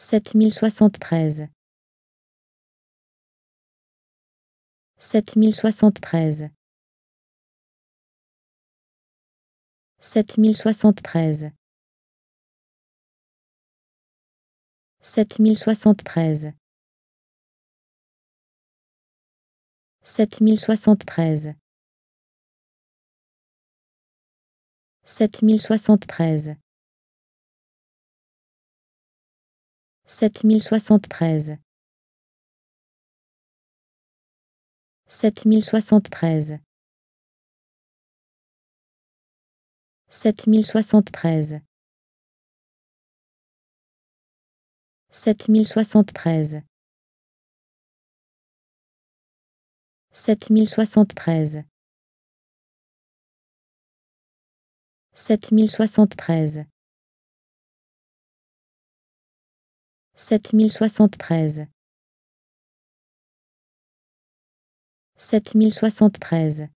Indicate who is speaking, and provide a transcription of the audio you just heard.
Speaker 1: 7073 7073 7073 7073 7073 7073 7073 7073 7073 7073 7073 7073 Sept mille soixante-treize. Sept mille soixante-treize.